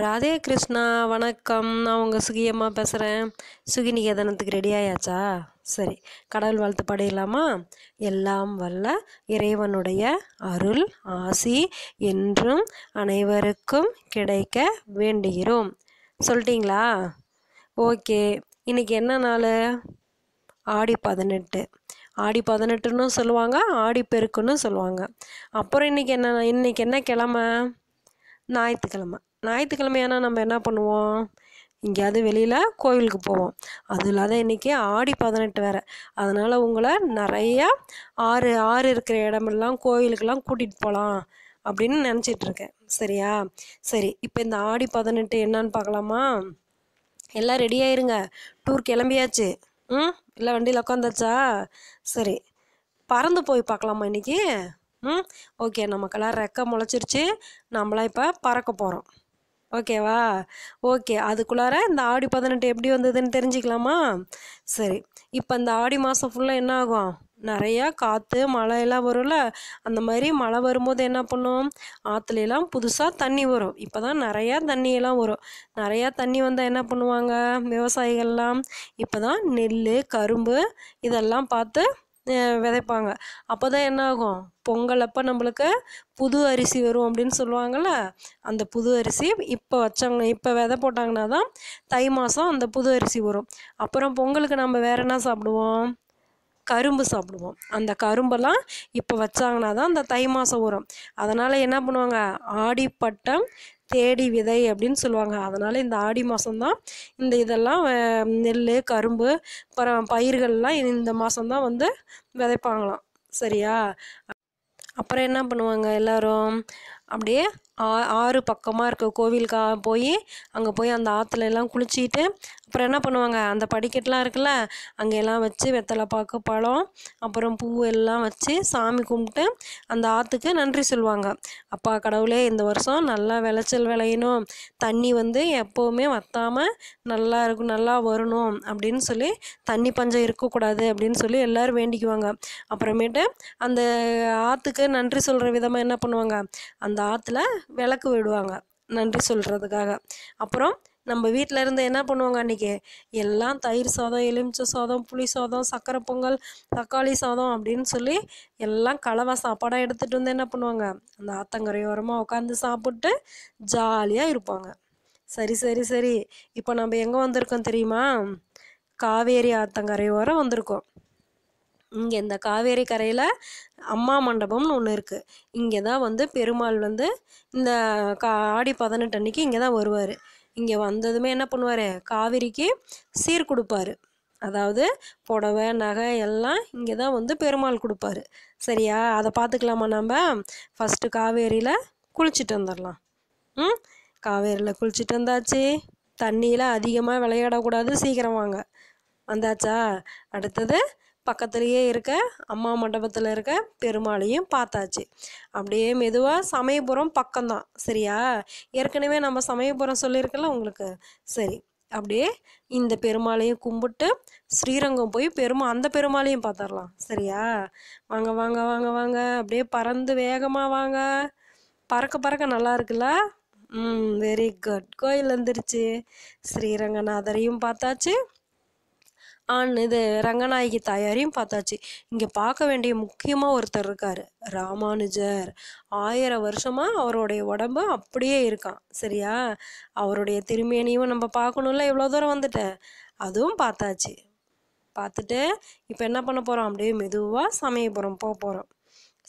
ராதே கிருஷ்ணா வணக்கம் நான் உங்கள் சுகியம்மா பேசுகிறேன் சுகிநிகேதனத்துக்கு ரெடி ஆயாச்சா சரி கடவுள் வாழ்த்து படையலாமா எல்லாம் வல்ல இறைவனுடைய அருள் ஆசி என்றும் அனைவருக்கும் கிடைக்க வேண்டுகிறோம் சொல்லிட்டீங்களா ஓகே இன்றைக்கி என்ன நாள் ஆடி பதினெட்டு ஆடி பதினெட்டுன்னு சொல்லுவாங்க ஆடி பெருக்குன்னு சொல்லுவாங்க அப்புறம் இன்றைக்கி என்ன இன்றைக்கி என்ன கிழமை ஞாயிற்றுக்கிழமை ஞாயிற்றுக்கிழமை ஆனால் நம்ம என்ன பண்ணுவோம் எங்கேயாவது வெளியில் கோவிலுக்கு போவோம் அது இல்லாத இன்றைக்கி ஆடி பதினெட்டு வேறு அதனால் உங்களை நிறையா ஆறு ஆறு இருக்கிற இடமெல்லாம் கோவிலுக்கெல்லாம் கூட்டிகிட்டு போகலாம் அப்படின்னு நினச்சிட்ருக்கேன் சரியா சரி இப்போ இந்த ஆடி பதினெட்டு என்னான்னு பார்க்கலாமா எல்லாம் ரெடியாயிருங்க டூர் கிளம்பியாச்சு ம் இல்லை வண்டியில் உட்காந்தாச்சா சரி பறந்து போய் பார்க்கலாமா இன்றைக்கி ம் ஓகே நமக்கெல்லாம் ரெக்கை முளைச்சிருச்சு நம்மளாம் இப்போ பறக்க போகிறோம் ஓகேவா ஓகே அதுக்குள்ளார இந்த ஆடி பதினெட்டு எப்படி வந்ததுன்னு தெரிஞ்சுக்கலாமா சரி இப்போ இந்த ஆடி மாதம் ஃபுல்லாக என்ன ஆகும் நிறையா காற்று மழையெல்லாம் வரும்ல அந்த மாதிரி மழை வரும்போது என்ன பண்ணும் ஆற்றுலாம் புதுசாக தண்ணி வரும் இப்போ தான் நிறையா தண்ணியெல்லாம் வரும் நிறையா தண்ணி வந்தால் என்ன பண்ணுவாங்க விவசாயிகள்லாம் இப்போ தான் நெல் கரும்பு இதெல்லாம் பார்த்து விதைப்பாங்க அப்போ தான் என்ன ஆகும் பொங்கல் அப்போ நம்மளுக்கு புது அரிசி வரும் அப்படின்னு சொல்லுவாங்கள்ல அந்த புது அரிசி இப்போ வச்சாங்க இப்போ விதை போட்டாங்கன்னா தான் தை மாதம் அந்த புது அரிசி வரும் அப்புறம் பொங்கலுக்கு நம்ம வேறு என்ன சாப்பிடுவோம் கரும்பு சாப்பிடுவோம் அந்த கரும்பெல்லாம் இப்போ வச்சாங்கன்னா தான் அந்த தை மாதம் வரும் அதனால் என்ன பண்ணுவாங்க ஆடிப்பட்டம் தேடி விதை அப்படின்னு சொல்லுவாங்க அதனால் இந்த ஆடி மாதம்தான் இந்த இதெல்லாம் நெல் கரும்பு அப்புறம் பயிர்கள்லாம் இந்த மாதம்தான் வந்து விதைப்பாங்களாம் சரியா அப்புறம் என்ன பண்ணுவாங்க எல்லோரும் அப்படியே ஆ ஆறு பக்கமாக இருக்க கோவிலுக்காக போய் அங்கே போய் அந்த ஆற்றுல எல்லாம் குளிச்சுட்டு அப்புறம் என்ன பண்ணுவாங்க அந்த படிக்கட்டுலாம் இருக்குல்ல அங்கெல்லாம் வச்சு வெத்தலை பாக்கு பழம் அப்புறம் பூ எல்லாம் வச்சு சாமி கும்பிட்டு அந்த ஆற்றுக்கு நன்றி சொல்லுவாங்க அப்பா கடவுளே இந்த வருஷம் நல்லா விளைச்சல் விளையணும் தண்ணி வந்து எப்போவுமே வத்தாமல் நல்லா இருக்கும் நல்லா வரணும் அப்படின்னு சொல்லி தண்ணி பஞ்சம் இருக்கக்கூடாது அப்படின்னு சொல்லி எல்லோரும் வேண்டிக்குவாங்க அப்புறமேட்டு அந்த ஆற்றுக்கு நன்றி சொல்கிற விதமாக என்ன பண்ணுவாங்க அந்த ஆற்றுல விளக்கு விடுவாங்க நன்றி சொல்கிறதுக்காக அப்புறம் நம்ம வீட்டில் இருந்து என்ன பண்ணுவாங்க அன்றைக்கி எல்லாம் தயிர் சாதம் எலுமிச்சை சாதம் புளி சாதம் சக்கரை பொங்கல் தக்காளி சாதம் அப்படின்னு சொல்லி எல்லாம் கலவை சாப்பாடாக எடுத்துகிட்டு வந்து என்ன பண்ணுவாங்க அந்த ஆத்தங்கரையோரமாக உட்காந்து சாப்பிட்டு ஜாலியாக இருப்பாங்க சரி சரி சரி இப்போ நம்ம எங்கே வந்திருக்கோம் தெரியுமா காவேரி ஆத்தங்கரையோரம் வந்திருக்கோம் இங்கே இந்த காவேரி கரையில் அம்மா மண்டபம்னு ஒன்று இருக்குது இங்கே தான் வந்து பெருமாள் வந்து இந்த கா ஆடி பதினெட்டு அன்னைக்கு இங்கே தான் வருவார் இங்கே வந்ததுமே என்ன பண்ணுவார் காவிரிக்கு சீர் கொடுப்பாரு அதாவது புடவை நகை எல்லாம் இங்கே தான் வந்து பெருமாள் கொடுப்பாரு சரியா அதை பார்த்துக்கலாமா நம்ம ஃபஸ்ட்டு காவேரியில் குளிச்சுட்டு வந்துடலாம் ம் காவேரியில் குளிச்சுட்டு வந்தாச்சு தண்ணியில் அதிகமாக விளையாடக்கூடாது சீக்கிரம் வாங்க வந்தாச்சா அடுத்தது பக்கத்துலேயே இருக்க அம்மா மண்டபத்தில் இருக்க பெருமாளையும் பார்த்தாச்சு அப்படியே மெதுவாக சமயபுரம் பக்கம்தான் சரியா ஏற்கனவே நம்ம சமயபுரம் சொல்லியிருக்கல உங்களுக்கு சரி அப்படியே இந்த பெருமாளையும் கும்பிட்டு ஸ்ரீரங்கம் போய் பெருமா அந்த பெருமாளையும் பார்த்துடலாம் சரியா வாங்க வாங்க வாங்க வாங்க அப்படியே பறந்து வேகமாக வாங்க பறக்க பறக்க நல்லா இருக்குல்ல ம் வெரி குட் கோயில் வந்துருச்சு ஸ்ரீரங்கநாதரையும் பார்த்தாச்சு ஆண் இது ரங்கநாயகி தாயாரையும் பார்த்தாச்சு இங்கே பார்க்க வேண்டிய முக்கியமாக ஒருத்தர் இருக்கார் ராமானுஜர் ஆயிரம் வருஷமாக அவருடைய உடம்பு அப்படியே இருக்கான் சரியா அவருடைய திருமேனியும் நம்ம பார்க்கணும்ல இவ்வளோ தூரம் வந்துட்டேன் அதுவும் பார்த்தாச்சு பார்த்துட்டு இப்போ என்ன பண்ண போகிறோம் அப்படியே மெதுவாக சமயபுரம் போக போகிறோம்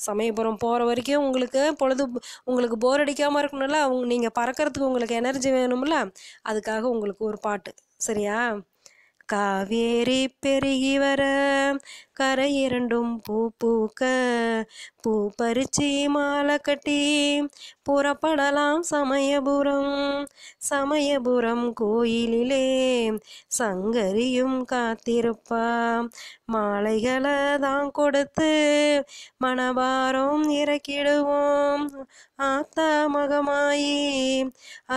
சமயபுரம் போகிற வரைக்கும் உங்களுக்கு பொழுது உங்களுக்கு போர் அடிக்காமல் இருக்கணும்ல அவங்க நீங்கள் பறக்கிறதுக்கு உங்களுக்கு எனர்ஜி வேணும்ல அதுக்காக உங்களுக்கு ஒரு பாட்டு சரியா காவேரி பெருகி வர கரையிரண்டும் பூ பூக்க பூ பறிச்சி மாலை கட்டி புறப்படலாம் சமயபுரம் சமயபுரம் கோயிலிலே சங்கரியும் காத்திருப்பா மாலைகளை தான் கொடுத்து மணவாரம் இறக்கிடுவோம் ஆத்தா மகமாயி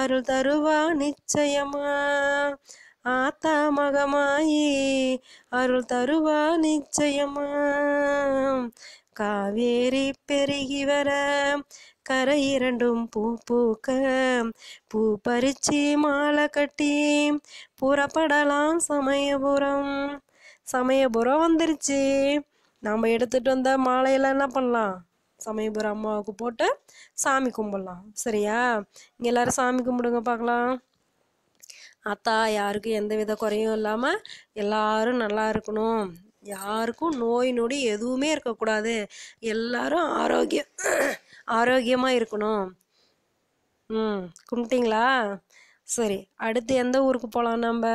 அருள் தருவா நிச்சயமா ஆத்தா மகமாயி அருள் தருவா நிச்சயமா காவேரி பெருகி வர கரை இரண்டும் பூ பூக்க பூ பறிச்சு மாலை கட்டி புறப்படலாம் சமயபுரம் சமயபுரம் வந்துருச்சு நம்ம எடுத்துகிட்டு வந்த மாலையெல்லாம் என்ன பண்ணலாம் சமயபுரம் அம்மாவுக்கு போட்டு சாமி கும்பிடலாம் சரியா இங்கே எல்லோரும் சாமி கும்பிடுங்க பார்க்கலாம் அத்தா யாருக்கும் எந்த வித குறையும் இல்லாமல் எல்லாரும் நல்லா இருக்கணும் யாருக்கும் நோய் நொடி எதுவுமே இருக்கக்கூடாது எல்லாரும் ஆரோக்கிய ஆரோக்கியமாக இருக்கணும் ம் கும்பிட்டிங்களா சரி அடுத்து எந்த ஊருக்கு போகலாம் நம்ம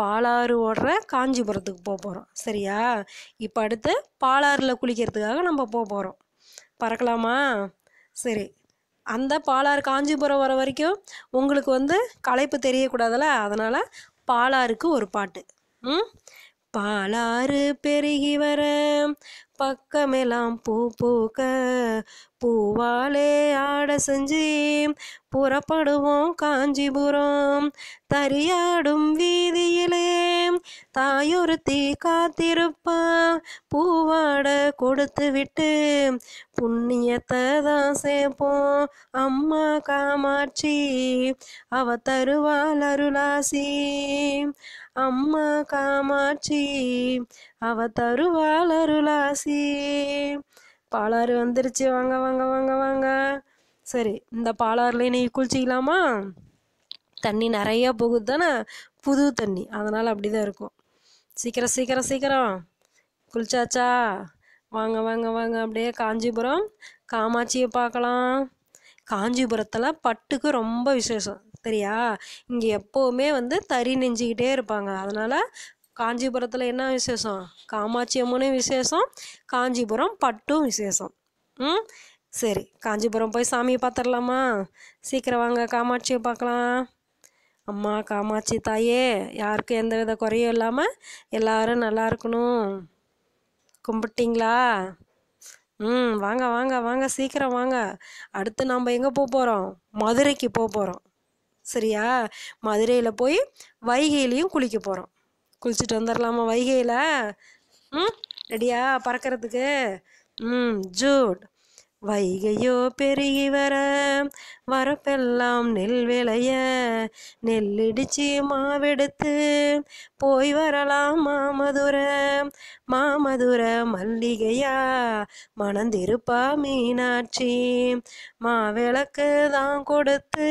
பாலாறு ஓடுற காஞ்சிபுரத்துக்கு போக போகிறோம் சரியா இப்போ அடுத்து பாலாறில் குளிக்கிறதுக்காக நம்ம போக போகிறோம் பறக்கலாமா சரி அந்த பாலாறு காஞ்சிபுரம் வர வரைக்கும் உங்களுக்கு வந்து களைப்பு தெரியக்கூடாதுல்ல அதனால் பாலாருக்கு ஒரு பாட்டு ம் பாலாறு பெருகி வர பக்கமெல்லாம் பூ பூக்க பூவாலே ஆட செஞ்சு புறப்படுவோம் காஞ்சிபுரம் தரியாடும் வீதியிலே தாயொருத்தி காத்திருப்பா பூவாட கொடுத்து விட்டு புண்ணியத்தை தான் சேர்ப்போம் அம்மா காமாட்சி அவ தருவாள் அருளாசி அம்மா காமாட்சி அவ தருவாள் அருளாசி ஆச்சு பாலாறு வந்துருச்சு வாங்க வாங்க வாங்க வாங்க சரி இந்த பாலாறுல நீ குளிச்சிக்கலாமா தண்ணி நிறையா போகுது தானே புது தண்ணி அதனால் அப்படி தான் இருக்கும் சீக்கிரம் சீக்கிரம் சீக்கிரம் குளிச்சாச்சா வாங்க வாங்க வாங்க அப்படியே காஞ்சிபுரம் காமாட்சியை பார்க்கலாம் காஞ்சிபுரத்தில் பட்டுக்கு ரொம்ப விசேஷம் சரியா இங்கே எப்போவுமே வந்து தறி நெஞ்சிக்கிட்டே இருப்பாங்க அதனால் காஞ்சிபுரத்தில் என்ன விசேஷம் காமாட்சி அம்மனும் விசேஷம் காஞ்சிபுரம் பட்டும் விசேஷம் ம் சரி காஞ்சிபுரம் போய் சாமியை பார்த்துடலாமா சீக்கிரம் வாங்க காமாட்சியை பார்க்கலாம் அம்மா காமாட்சி தாயே யாருக்கும் எந்த வித குறையும் இல்லாமல் எல்லாரும் நல்லா இருக்கணும் கும்பிட்டிங்களா ம் வாங்க வாங்க வாங்க சீக்கிரம் வாங்க அடுத்து நாம் எங்கே போக போகிறோம் மதுரைக்கு போக போகிறோம் சரியா மதுரையில் போய் வைகையிலையும் குளிக்க போகிறோம் குளிச்சுட்டு வந்துடலாமா வைகையில் ம் ரெடியா பறக்கிறதுக்கு ம் ஜூட் வைகையோ பெருகி வர வரப்பெல்லாம் நெல் விளைய நெல்லிடிச்சு மாவெடுத்து போய் வரலாம் மாமதுர மாமதுர மல்லிகையா மணந்திருப்பா மீனாட்சி மாவிளக்கு தான் கொடுத்து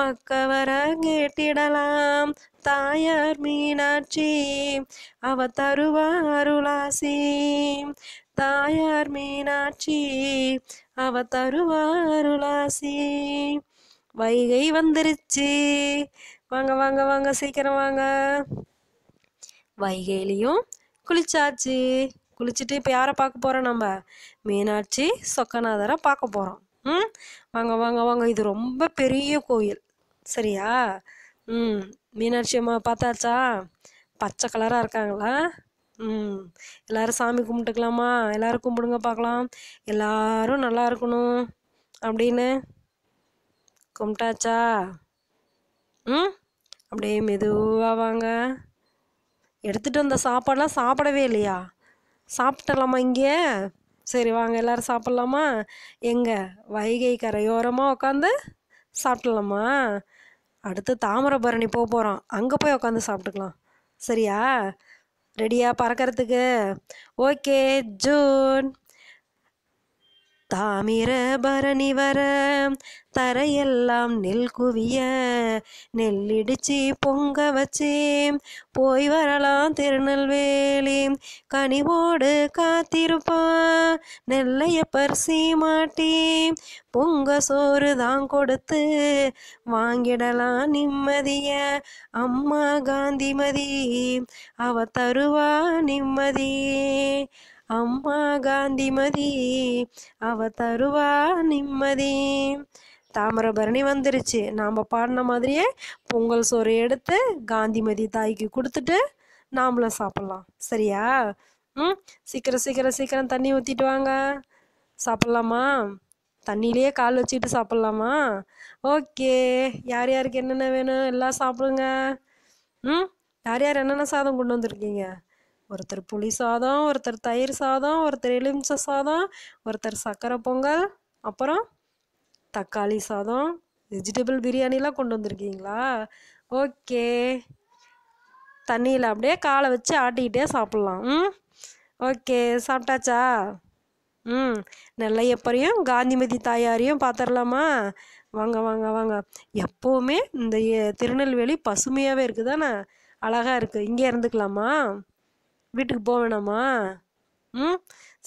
மக்க வர கேட்டிடலாம் தாயார் மீனாட்சி அவ தருவா அருளாசி தாயார் மீனாட்சி அவ தருவாருளாசி வைகை வந்துருச்சு வாங்க வாங்க வாங்க சீக்கிரம் வாங்க வைகையிலையும் குளிச்சாச்சு குளிச்சுட்டு இப்போ யாரை பார்க்க போகிறோம் நம்ம மீனாட்சி சொக்கநாதரை பார்க்க போகிறோம் ம் வாங்க வாங்க வாங்க இது ரொம்ப பெரிய கோயில் சரியா ம் மீனாட்சி அம்மா பார்த்தாச்சா பச்சை கலராக இருக்காங்களா ம் எல்லாரும் சாமி கும்பிட்டுக்கலாமா எல்லாரும் கும்பிடுங்க பார்க்கலாம் எல்லாரும் நல்லா இருக்கணும் அப்படின்னு கும்பிட்டாச்சா ம் அப்படியே மெதுவாக வாங்க எடுத்துகிட்டு வந்த சாப்பாடெலாம் சாப்பிடவே இல்லையா சாப்பிட்டலாமா இங்கே சரி வாங்க எல்லோரும் சாப்பிட்லாமா எங்கே வைகை கரையோரமாக உட்காந்து சாப்பிட்லாமா அடுத்து தாமிரபரணி போக போகிறோம் அங்கே போய் உட்காந்து சாப்பிட்டுக்கலாம் சரியா ரெடியாக பறக்கிறதுக்கு ஓகே ஜூன் தாமிர பரணி வர தரையெல்லாம் நெல் குவிய நெல்லிடிச்சு பொங்க வச்சே போய் வரலாம் திருநெல்வேலி கனிவோடு காத்திருப்பா நெல்லைய பரிசி மாட்டி பொங்க சோறு தான் கொடுத்து வாங்கிடலாம் நிம்மதிய அம்மா காந்திமதி அவ தருவா நிம்மதியே அம்மா காந்திமதி அவ தருவா நிம்மதி தாமிரபரணி வந்துருச்சு நாம் பாடின மாதிரியே பொங்கல் சோறு எடுத்து காந்திமதி தாய்க்கு கொடுத்துட்டு நாமளும் சாப்பிட்லாம் சரியா ம் சீக்கிரம் சீக்கிரம் சீக்கிரம் தண்ணி ஊற்றிட்டு வாங்க சாப்பிட்லாமா தண்ணியிலேயே கால் வச்சுட்டு சாப்பிட்லாமா ஓகே யார் யாருக்கு என்னென்ன வேணும் எல்லாம் சாப்பிடுங்க ம் யார் யார் என்னென்ன சாதம் கொண்டு வந்திருக்கீங்க ஒருத்தர் புளி சாதம் ஒருத்தர் தயிர் சாதம் ஒருத்தர் எலுமிச்ச சாதம் ஒருத்தர் சர்க்கரை பொங்கல் அப்புறம் தக்காளி சாதம் வெஜிடபிள் பிரியாணிலாம் கொண்டு வந்திருக்கீங்களா ஓகே தண்ணியில் அப்படியே காலை வச்சு ஆட்டிக்கிட்டே சாப்பிட்லாம் ம் ஓகே சாப்பிட்டாச்சா ம் நெல்லையப்பரையும் காந்திமதி தாயாரையும் பார்த்துடலாமா வாங்க வாங்க வாங்க எப்போவுமே இந்த திருநெல்வேலி பசுமையாகவே இருக்குதானே அழகாக இருக்குது இங்கே இருந்துக்கலாமா வீட்டுக்கு போக வேணாமா ம்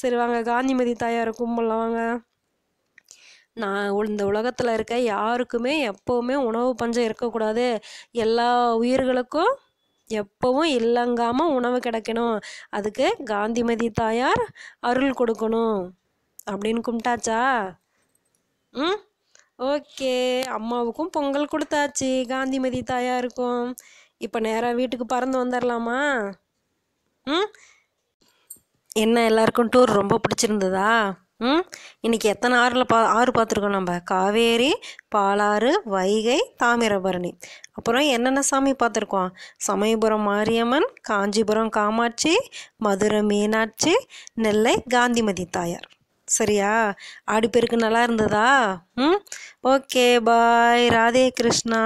சரி வாங்க காந்திமதி தாயாரை கும்பலாம் வாங்க நான் இந்த உலகத்தில் இருக்க யாருக்குமே எப்போவுமே உணவு பஞ்சம் இருக்கக்கூடாது எல்லா உயிர்களுக்கும் எப்பவும் இல்லங்காமல் உணவு கிடைக்கணும் அதுக்கு காந்திமதி தாயார் அருள் கொடுக்கணும் அப்படின்னு கும்பிட்டாச்சா ம் ஓகே அம்மாவுக்கும் பொங்கல் கொடுத்தாச்சு காந்திமதி தாயாருக்கும் இப்போ நேராக வீட்டுக்கு பறந்து வந்துடலாமா ம் என்ன எல்லாருக்கும் டூர் ரொம்ப பிடிச்சிருந்ததா ம் இன்றைக்கி எத்தனை ஆறில் பா ஆறு பார்த்துருக்கோம் நம்ம காவேரி பாலாறு வைகை தாமிரபரணி அப்புறம் என்னென்ன சாமி பார்த்துருக்கோம் சமயபுரம் மாரியம்மன் காஞ்சிபுரம் காமாட்சி மதுரை மீனாட்சி நெல்லை காந்திமதி தாயார் சரியா ஆடிப்பெருக்கு நல்லா இருந்ததா ம் ஓகே பாய் ராதே கிருஷ்ணா